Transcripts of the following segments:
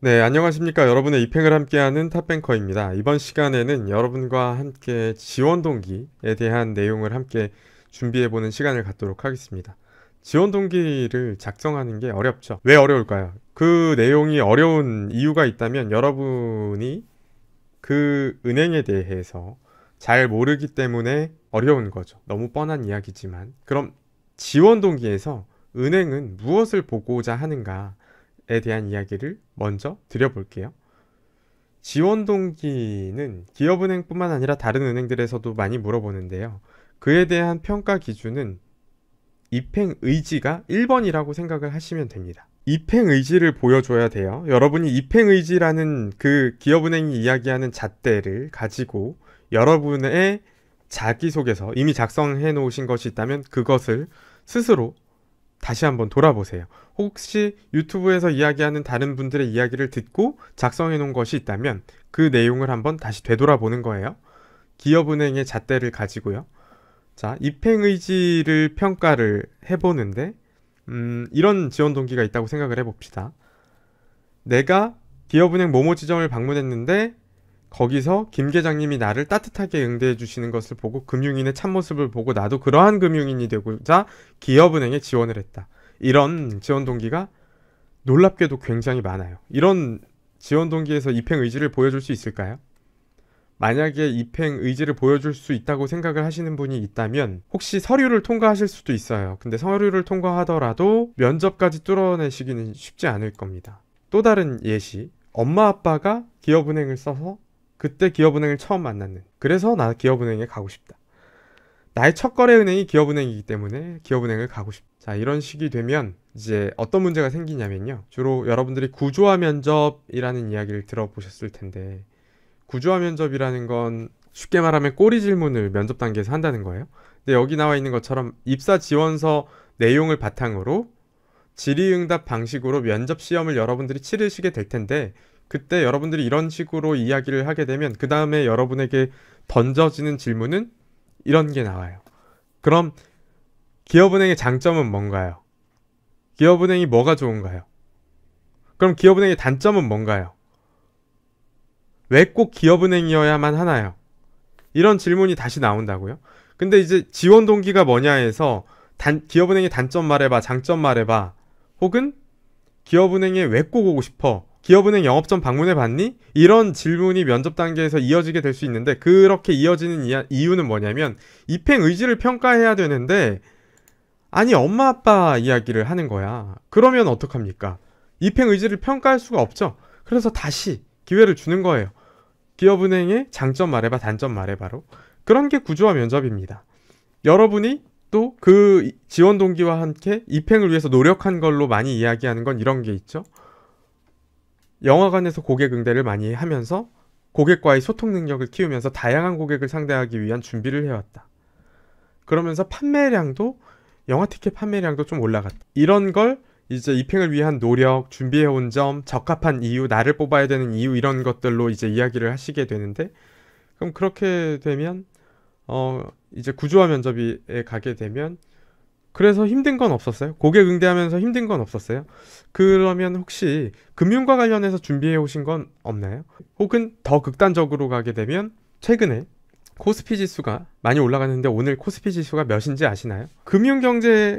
네, 안녕하십니까. 여러분의 입행을 함께하는 탑뱅커입니다. 이번 시간에는 여러분과 함께 지원 동기에 대한 내용을 함께 준비해보는 시간을 갖도록 하겠습니다. 지원 동기를 작성하는 게 어렵죠. 왜 어려울까요? 그 내용이 어려운 이유가 있다면 여러분이 그 은행에 대해서 잘 모르기 때문에 어려운 거죠. 너무 뻔한 이야기지만. 그럼 지원 동기에서 은행은 무엇을 보고자 하는가? 지원동기에 대한 이야기를 먼저 드려볼게요. 지원 동기는 기업은행뿐만 아니라 다른 은행들에서도 많이 물어보는데요. 그에 대한 평가 기준은 입행 의지가 1번이라고 생각을 하시면 됩니다. 입행 의지를 보여줘야 돼요. 여러분이 입행 의지라는 그 기업은행이 이야기하는 잣대를 가지고 여러분의 자기소개서 이미 작성해 놓으신 것이 있다면 그것을 스스로 다시 한번 돌아보세요. 혹시 유튜브에서 이야기하는 다른 분들의 이야기를 듣고 작성해 놓은 것이 있다면 그 내용을 한번 다시 되돌아보는 거예요. 기업은행의 잣대를 가지고요. 자, 입행의지를 평가를 해보는데, 음, 이런 지원 동기가 있다고 생각을 해봅시다. 내가 기업은행 모모 지점을 방문했는데 거기서 김 계장님이 나를 따뜻하게 응대해 주시는 것을 보고 금융인의 참모습을 보고 나도 그러한 금융인이 되고자 기업은행에 지원을 했다. 이런 지원 동기가 놀랍게도 굉장히 많아요. 이런 지원 동기에서 입행 의지를 보여줄 수 있을까요? 만약에 입행 의지를 보여줄 수 있다고 생각을 하시는 분이 있다면 혹시 서류를 통과하실 수도 있어요. 근데 서류를 통과하더라도 면접까지 뚫어내시기는 쉽지 않을 겁니다. 또 다른 예시. 엄마 아빠가 기업은행을 써서 그때 기업은행을 처음 만났는. 그래서 나 기업은행에 가고 싶다. 나의 첫 거래 은행이 기업은행이기 때문에 기업은행을 가고 싶다. 자, 이런 식이 되면 이제 어떤 문제가 생기냐면요. 주로 여러분들이 구조화 면접이라는 이야기를 들어보셨을 텐데 구조화 면접이라는 건 쉽게 말하면 꼬리 질문을 면접 단계에서 한다는 거예요. 근데 여기 나와 있는 것처럼 입사 지원서 내용을 바탕으로 질의응답 방식으로 면접 시험을 여러분들이 치르시게 될 텐데 그때 여러분들이 이런 식으로 이야기를 하게 되면 그 다음에 여러분에게 던져지는 질문은 이런 게 나와요. 그럼 기업은행의 장점은 뭔가요? 기업은행이 뭐가 좋은가요? 그럼 기업은행의 단점은 뭔가요? 왜 꼭 기업은행이어야만 하나요? 이런 질문이 다시 나온다고요? 근데 이제 지원 동기가 뭐냐 해서 단, 기업은행의 단점 말해봐, 장점 말해봐, 혹은 기업은행에 왜 꼭 오고 싶어? 기업은행 영업 점 방문해 봤니? 이런 질문이 면접 단계에서 이어지게 될 수 있는데 그렇게 이어지는 이유는 뭐냐면 입행 의지를 평가해야 되는데 아니 엄마 아빠 이야기를 하는 거야. 그러면 어떡합니까? 입행 의지를 평가할 수가 없죠. 그래서 다시 기회를 주는 거예요. 기업은행의 장점 말해봐, 단점 말해봐로. 그런 게 구조화 면접입니다. 여러분이 또 그 지원 동기와 함께 입행을 위해서 노력한 걸로 많이 이야기하는 건 이런 게 있죠. 영화관에서 고객 응대를 많이 하면서 고객과의 소통 능력을 키우면서 다양한 고객을 상대하기 위한 준비를 해왔다. 그러면서 판매량도 영화 티켓 판매량도 좀 올라갔다. 이런 걸 이제 입행을 위한 노력, 준비해온 점, 적합한 이유, 나를 뽑아야 되는 이유 이런 것들로 이제 이야기를 하시게 되는데 그럼 그렇게 되면 어 이제 구조화 면접에 가게 되면 그래서 힘든 건 없었어요. 고객 응대하면서 힘든 건 없었어요. 그러면 혹시 금융과 관련해서 준비해 오신 건 없나요? 혹은 더 극단적으로 가게 되면 최근에 코스피 지수가 많이 올라갔는데 오늘 코스피 지수가 몇인지 아시나요? 금융 경제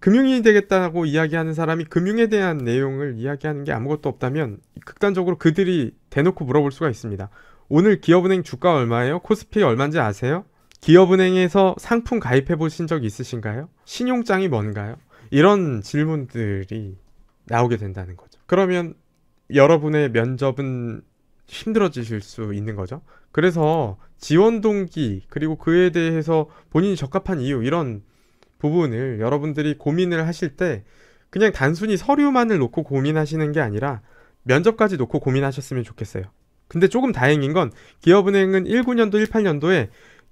금융인이 되겠다고 이야기하는 사람이 금융에 대한 내용을 이야기하는 게 아무것도 없다면 극단적으로 그들이 대놓고 물어볼 수가 있습니다. 오늘 기업은행 주가 얼마예요? 코스피 얼마인지 아세요? 기업은행에서 상품 가입해 보신 적 있으신가요? 신용장이 뭔가요? 이런 질문들이 나오게 된다는 거죠. 그러면 여러분의 면접은 힘들어지실 수 있는 거죠. 그래서 지원 동기 그리고 그에 대해서 본인이 적합한 이유 이런 부분을 여러분들이 고민을 하실 때 그냥 단순히 서류만을 놓고 고민하시는 게 아니라 면접까지 놓고 고민하셨으면 좋겠어요. 근데 조금 다행인 건 기업은행은 19년도, 18년도에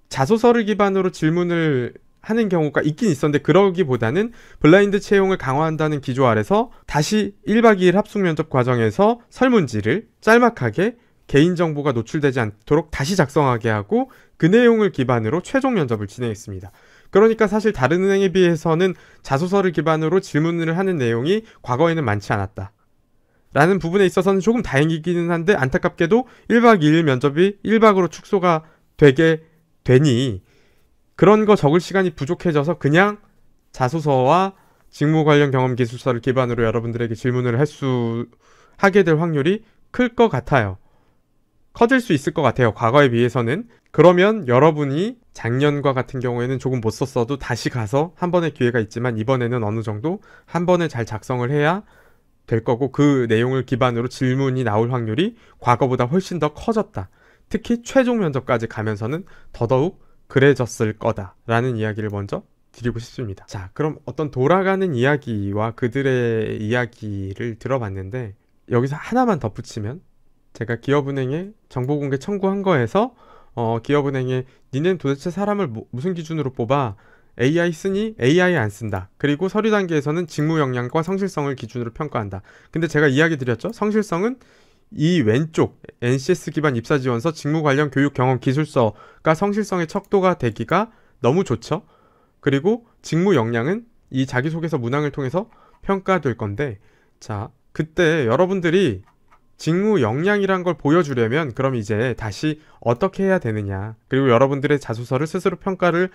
자소서를 기반으로 질문을 하는 경우가 있긴 있었는데 그러기보다는 블라인드 채용을 강화한다는 기조 아래서 다시 1박 2일 합숙 면접 과정에서 설문지를 짤막하게 개인정보가 노출되지 않도록 다시 작성하게 하고 그 내용을 기반으로 최종 면접을 진행했습니다. 그러니까 사실 다른 은행에 비해서는 자소서를 기반으로 질문을 하는 내용이 과거에는 많지 않았다. 라는 부분에 있어서는 조금 다행이기는 한데 안타깝게도 1박 2일 면접이 1박으로 축소가 되게 되니 그런 거 적을 시간이 부족해져서 그냥 자소서와 직무 관련 경험 기술서를 기반으로 여러분들에게 질문을 할 수 하게 될 확률이 클 것 같아요. 커질 수 있을 것 같아요. 과거에 비해서는. 그러면 여러분이 작년과 같은 경우에는 조금 못 썼어도 다시 가서 한 번의 기회가 있지만 이번에는 어느 정도 한 번에 잘 작성을 해야 될 거고 그 내용을 기반으로 질문이 나올 확률이 과거보다 훨씬 더 커졌다. 특히 최종 면접까지 가면서는 더더욱 그래졌을 거다라는 이야기를 먼저 드리고 싶습니다. 자, 그럼 어떤 돌아가는 이야기와 그들의 이야기를 들어봤는데 여기서 하나만 덧붙이면 제가 기업은행에 정보공개 청구한 거에서 어, 기업은행에 니넨 도대체 사람을 뭐, 무슨 기준으로 뽑아 AI 쓰니 AI 안 쓴다. 그리고 서류 단계에서는 직무 역량과 성실성을 기준으로 평가한다. 근데 제가 이야기 드렸죠. 성실성은 이 왼쪽 NCS 기반 입사 지원서 직무 관련 교육 경험 기술서가 성실성의 척도가 되기가 너무 좋죠. 그리고 직무 역량은 이 자기소개서 문항을 통해서 평가될 건데 자 그때 여러분들이 직무 역량이란 걸 보여주려면 그럼 이제 다시 어떻게 해야 되느냐 그리고 여러분들의 자소서를 스스로 평가를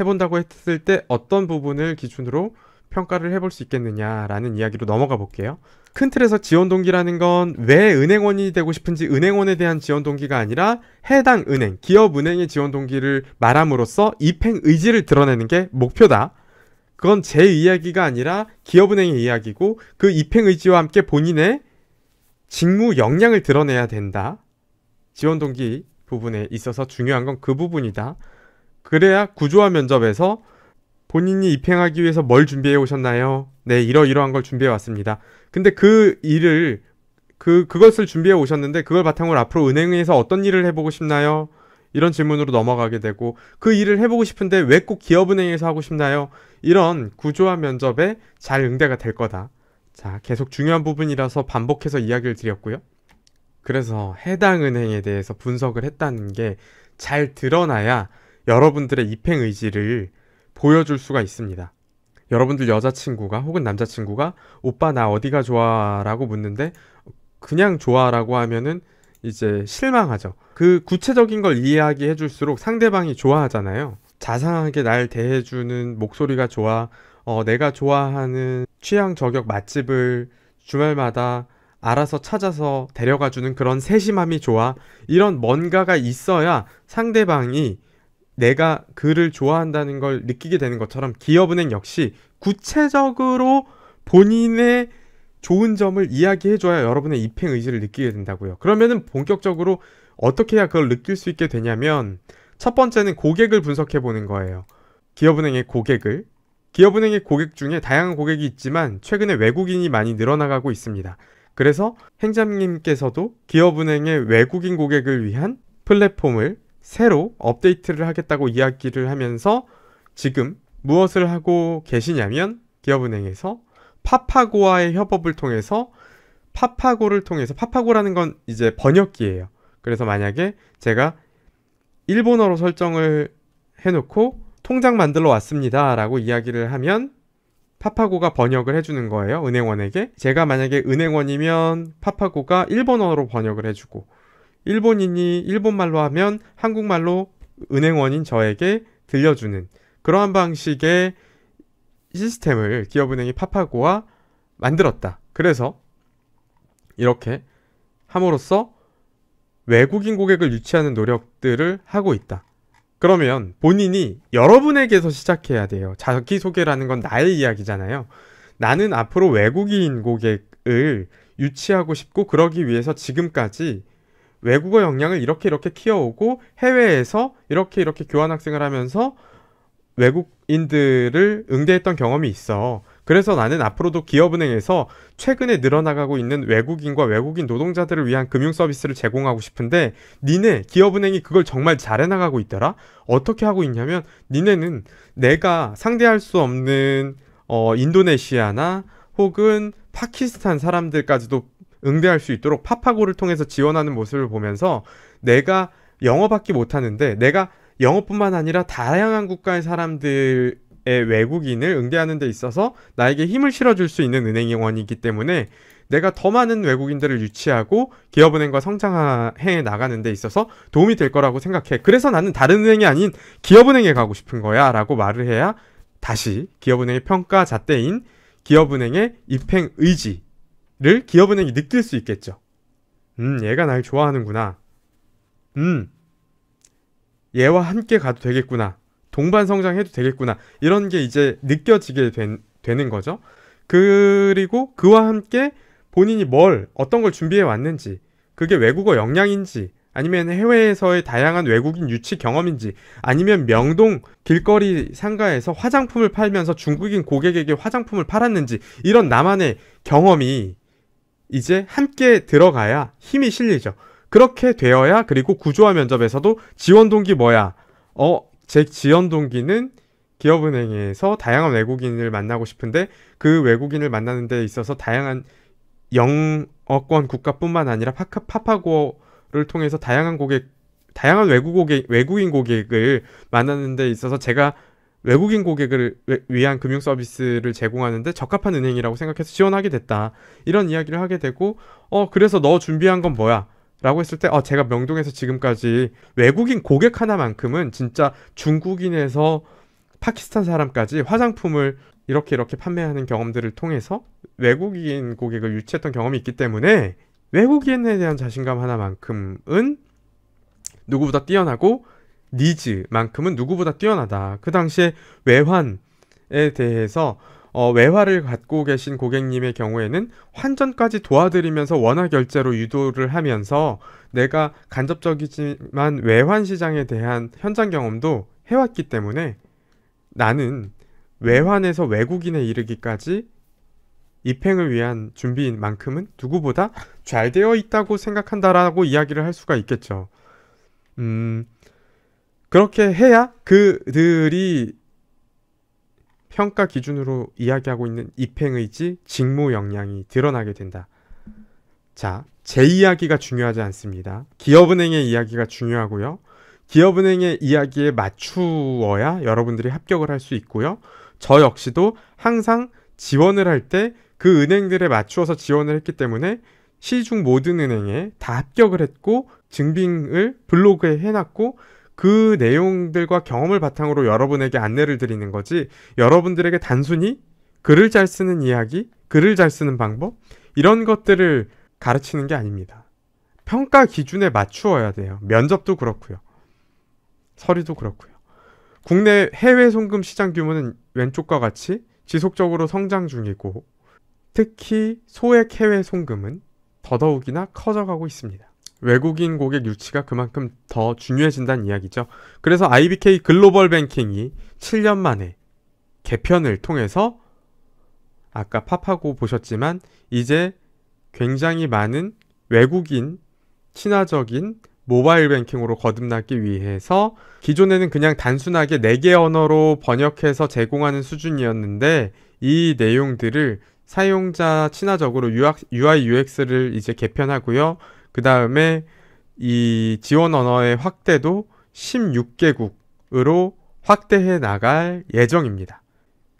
해본다고 했을 때 어떤 부분을 기준으로 평가를 해볼 수 있겠느냐라는 이야기로 넘어가 볼게요. 큰 틀에서 지원 동기라는 건 왜 은행원이 되고 싶은지 은행원에 대한 지원 동기가 아니라 해당 은행, 기업 은행의 지원 동기를 말함으로써 입행 의지를 드러내는 게 목표다. 그건 제 이야기가 아니라 기업은행의 이야기고 그 입행 의지와 함께 본인의 직무 역량을 드러내야 된다. 지원 동기 부분에 있어서 중요한 건 그 부분이다. 그래야 구조화 면접에서 본인이 입행하기 위해서 뭘 준비해 오셨나요? 네, 이러이러한 걸 준비해 왔습니다. 근데 그 일을 그 그것을 준비해 오셨는데 그걸 바탕으로 앞으로 은행에서 어떤 일을 해보고 싶나요? 이런 질문으로 넘어가게 되고 그 일을 해보고 싶은데 왜 꼭 기업은행에서 하고 싶나요? 이런 구조화 면접에 잘 응대가 될 거다. 자, 계속 중요한 부분이라서 반복해서 이야기를 드렸고요. 그래서 해당 은행에 대해서 분석을 했다는 게 잘 드러나야 여러분들의 입행 의지를 보여줄 수가 있습니다. 여러분들 여자친구가 혹은 남자친구가 오빠 나 어디가 좋아 라고 묻는데 그냥 좋아 라고 하면은 이제 실망하죠. 그 구체적인 걸이해하기해 줄수록 상대방이 좋아하잖아요. 자상하게 날 대해주는 목소리가 좋아, 어, 내가 좋아하는 취향 저격 맛집을 주말마다 알아서 찾아서 데려가주는 그런 세심함이 좋아. 이런 뭔가가 있어야 상대방이 내가 그를 좋아한다는 걸 느끼게 되는 것처럼 기업은행 역시 구체적으로 본인의 좋은 점을 이야기해줘야 여러분의 입행 의지를 느끼게 된다고요. 그러면은 본격적으로 어떻게 해야 그걸 느낄 수 있게 되냐면 첫 번째는 고객을 분석해 보는 거예요. 기업은행의 고객을 기업은행의 고객 중에 다양한 고객이 있지만 최근에 외국인이 많이 늘어나가고 있습니다. 그래서 행장님께서도 기업은행의 외국인 고객을 위한 플랫폼을 새로 업데이트를 하겠다고 이야기를 하면서 지금 무엇을 하고 계시냐면 기업은행에서 파파고와의 협업을 통해서 파파고를 통해서 파파고라는 건 이제 번역기예요. 그래서 만약에 제가 일본어로 설정을 해놓고 통장 만들러 왔습니다. 라고 이야기를 하면 파파고가 번역을 해주는 거예요. 은행원에게. 제가 만약에 은행원이면 파파고가 일본어로 번역을 해주고 일본인이 일본말로 하면 한국말로 은행원인 저에게 들려주는 그러한 방식의 시스템을 기업은행이 파파고와 만들었다. 그래서 이렇게 함으로써 외국인 고객을 유치하는 노력들을 하고 있다. 그러면 본인이 여러분에게서 시작해야 돼요. 자기소개라는 건 나의 이야기잖아요. 나는 앞으로 외국인 고객을 유치하고 싶고 그러기 위해서 지금까지 외국어 역량을 이렇게 이렇게 키워오고 해외에서 이렇게 이렇게 교환 학생을 하면서 외국인들을 응대했던 경험이 있어. 그래서 나는 앞으로도 기업은행에서 최근에 늘어나가고 있는 외국인과 외국인 노동자들을 위한 금융 서비스를 제공하고 싶은데 니네 기업은행이 그걸 정말 잘해 나가고 있더라. 어떻게 하고 있냐면 니네는 내가 상대할 수 없는 어 인도네시아나 혹은 파키스탄 사람들까지도 응대할 수 있도록 파파고를 통해서 지원하는 모습을 보면서 내가 영어밖에 못하는데 내가 영어뿐만 아니라 다양한 국가의 사람들의 외국인을 응대하는 데 있어서 나에게 힘을 실어줄 수 있는 은행원이기 때문에 내가 더 많은 외국인들을 유치하고 기업은행과 성장해 나가는 데 있어서 도움이 될 거라고 생각해. 그래서 나는 다른 은행이 아닌 기업은행에 가고 싶은 거야 라고 말을 해야 다시 기업은행의 평가 잣대인 기업은행의 입행 의지 를 기업은행이 느낄 수 있겠죠. 음, 얘가 날 좋아하는구나. 음, 얘와 함께 가도 되겠구나. 동반 성장해도 되겠구나. 이런 게 이제 느껴지게 된, 되는 거죠. 그리고 그와 함께 본인이 뭘, 어떤 걸 준비해 왔는지, 그게 외국어 역량인지, 아니면 해외에서의 다양한 외국인 유치 경험인지, 아니면 명동 길거리 상가에서 화장품을 팔면서 중국인 고객에게 화장품을 팔았는지, 이런 나만의 경험이 이제 함께 들어가야 힘이 실리죠. 그렇게 되어야 그리고 구조화 면접에서도 지원 동기 뭐야? 어, 제 지원 동기는 기업은행에서 다양한 외국인을 만나고 싶은데 그 외국인을 만나는 데 있어서 다양한 영어권 국가뿐만 아니라 파파고를 카 통해서 다양한 고객 다양한 외국 고객 외국인 고객을 만나는 데 있어서 제가 외국인 고객을 위한 금융 서비스를 제공하는데 적합한 은행이라고 생각해서 지원하게 됐다. 이런 이야기를 하게 되고, 어, 그래서 너 준비한 건 뭐야? 라고 했을 때, 어, 제가 명동에서 지금까지 외국인 고객 하나만큼은 진짜 중국인에서 파키스탄 사람까지 화장품을 이렇게 이렇게 판매하는 경험들을 통해서 외국인 고객을 유치했던 경험이 있기 때문에 외국인에 대한 자신감 하나만큼은 누구보다 뛰어나고 니즈만큼은 누구보다 뛰어나다. 그 당시에 외환에 대해서 어, 외화를 갖고 계신 고객님의 경우에는 환전까지 도와드리면서 원화 결제로 유도를 하면서 내가 간접적이지만 외환 시장에 대한 현장 경험도 해왔기 때문에 나는 외환에서 외국인에 이르기까지 입행을 위한 준비인 만큼은 누구보다 잘 되어 있다고 생각한다라고 이야기를 할 수가 있겠죠. 음, 그렇게 해야 그들이 평가 기준으로 이야기하고 있는 입행의지, 직무 역량이 드러나게 된다. 자, 제 이야기가 중요하지 않습니다. 기업은행의 이야기가 중요하고요. 기업은행의 이야기에 맞추어야 여러분들이 합격을 할 수 있고요. 저 역시도 항상 지원을 할 때 그 은행들에 맞추어서 지원을 했기 때문에 시중 모든 은행에 다 합격을 했고 증빙을 블로그에 해놨고 그 내용들과 경험을 바탕으로 여러분에게 안내를 드리는 거지 여러분들에게 단순히 글을 잘 쓰는 이야기, 글을 잘 쓰는 방법 이런 것들을 가르치는 게 아닙니다. 평가 기준에 맞추어야 돼요. 면접도 그렇고요. 서류도 그렇고요. 국내 해외 송금 시장 규모는 왼쪽과 같이 지속적으로 성장 중이고 특히 소액 해외 송금은 더더욱이나 커져가고 있습니다. 외국인 고객 유치가 그만큼 더 중요해진다는 이야기죠. 그래서 IBK 글로벌 뱅킹이 7년 만에 개편을 통해서 아까 팝하고 보셨지만 이제 굉장히 많은 외국인 친화적인 모바일 뱅킹으로 거듭나기 위해서 기존에는 그냥 단순하게 4개 언어로 번역해서 제공하는 수준이었는데 이 내용들을 사용자 친화적으로 UI UX를 이제 개편하고요. 그 다음에 이 지원 언어의 확대도 16개국으로 확대해 나갈 예정입니다.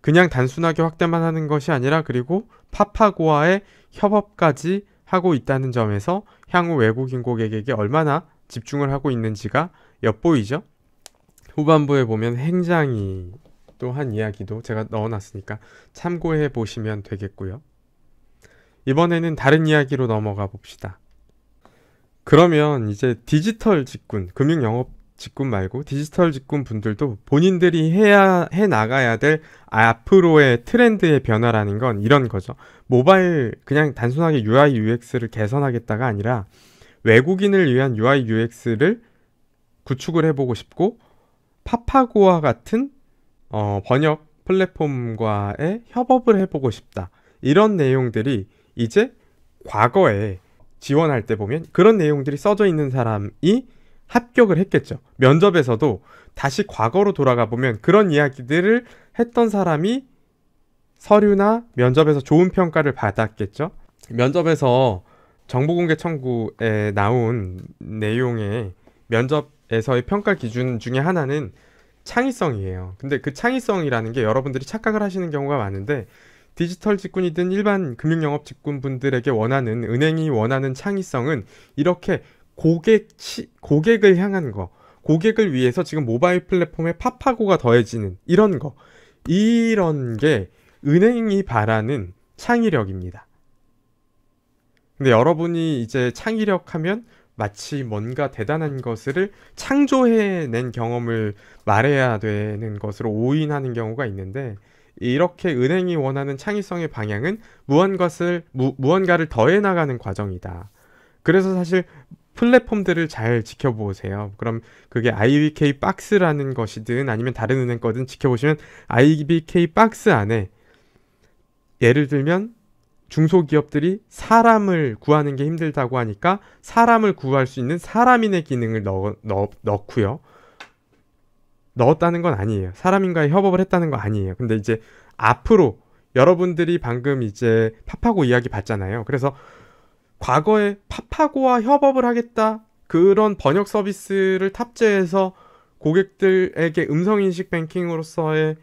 그냥 단순하게 확대만 하는 것이 아니라 그리고 파파고와의 협업까지 하고 있다는 점에서 향후 외국인 고객에게 얼마나 집중을 하고 있는지가 엿보이죠. 후반부에 보면 행장이 또 한 이야기도 제가 넣어놨으니까 참고해 보시면 되겠고요. 이번에는 다른 이야기로 넘어가 봅시다. 그러면 이제 디지털 직군, 금융 영업 직군 말고 디지털 직군 분들도 본인들이 해야 해 나가야 될 앞으로의 트렌드의 변화라는 건 이런 거죠. 모바일 그냥 단순하게 UI UX를 개선하겠다가 아니라 외국인을 위한 UI UX를 구축을 해보고 싶고 파파고와 같은 어, 번역 플랫폼과의 협업을 해보고 싶다. 이런 내용들이 이제 과거에 지원할 때 보면 그런 내용들이 써져 있는 사람이 합격을 했겠죠. 면접에서도 다시 과거로 돌아가 보면 그런 이야기들을 했던 사람이 서류나 면접에서 좋은 평가를 받았겠죠. 면접에서 정보공개 청구에 나온 내용의 면접에서의 평가 기준 중에 하나는 창의성이에요. 근데 그 창의성이라는 게 여러분들이 착각을 하시는 경우가 많은데 디지털 직군이든 일반 금융영업 직군분들에게 원하는 은행이 원하는 창의성은 이렇게 고객 치, 고객을 향한 거, 고객을 위해서 지금 모바일 플랫폼에 파파고가 더해지는 이런 거, 이런 게 은행이 바라는 창의력입니다. 근데 여러분이 이제 창의력 하면 마치 뭔가 대단한 것을 창조해낸 경험을 말해야 되는 것으로 오인하는 경우가 있는데 이렇게 은행이 원하는 창의성의 방향은 무언가를 무, 무언가를 더해 나가는 과정이다. 그래서 사실 플랫폼들을 잘 지켜보세요. 그럼 그게 IBK 박스라는 것이든 아니면 다른 은행 거든 지켜보시면 IBK 박스 안에 예를 들면 중소기업들이 사람을 구하는 게 힘들다고 하니까 사람을 구할 수 있는 사람인의 기능을 넣, 넣, 넣고요. 넣었다는 건 아니에요. 사람인가에 협업을 했다는 건 아니에요. 근데 이제 앞으로 여러분들이 방금 이제 파파고 이야기 봤잖아요. 그래서 과거에 파파고와 협업을 하겠다 그런 번역 서비스를 탑재해서 고객들에게 음성인식 뱅킹으로서의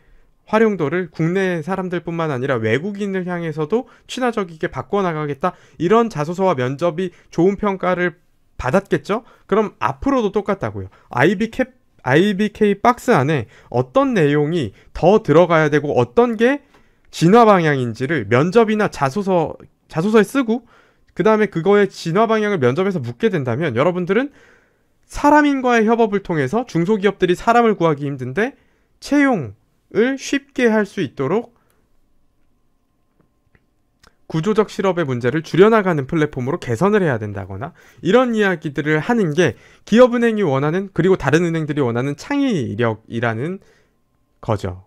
활용도를 국내 사람들뿐만 아니라 외국인을 향해서도 친화적이게 바꿔나가겠다 이런 자소서와 면접이 좋은 평가를 받았겠죠? 그럼 앞으로도 똑같다고요. 아이캡 IBK 박스 안에 어떤 내용이 더 들어가야 되고 어떤 게 진화 방향인지를 면접이나 자소서 자소서에 쓰고 그 다음에 그거의 진화 방향을 면접에서 묻게 된다면 여러분들은 사람인과의 협업을 통해서 중소기업들이 사람을 구하기 힘든데 채용을 쉽게 할 수 있도록 구조적 실업의 문제를 줄여나가는 플랫폼으로 개선을 해야 된다거나 이런 이야기들을 하는 게 기업은행이 원하는 그리고 다른 은행들이 원하는 창의력이라는 거죠.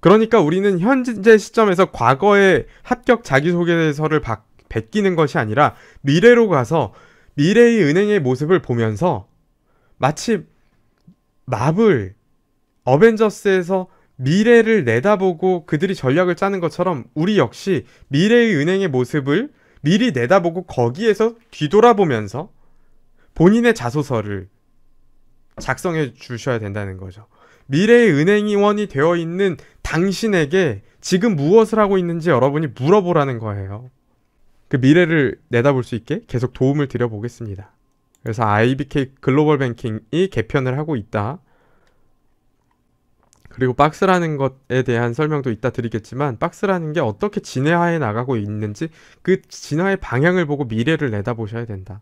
그러니까 우리는 현재 시점에서 과거의 합격 자기소개서를 박, 베끼는 것이 아니라 미래로 가서 미래의 은행의 모습을 보면서 마치 마블 어벤져스에서 미래를 내다보고 그들이 전략을 짜는 것처럼 우리 역시 미래의 은행의 모습을 미리 내다보고 거기에서 뒤돌아보면서 본인의 자소서를 작성해 주셔야 된다는 거죠. 미래의 은행원이 되어 있는 당신에게 지금 무엇을 하고 있는지 여러분이 물어보라는 거예요. 그 미래를 내다볼 수 있게 계속 도움을 드려보겠습니다. 그래서 IBK 글로벌 뱅킹이 개편을 하고 있다. 그리고 박스라는 것에 대한 설명도 이따 드리겠지만 박스라는 게 어떻게 진화해 나가고 있는지 그 진화의 방향을 보고 미래를 내다보셔야 된다.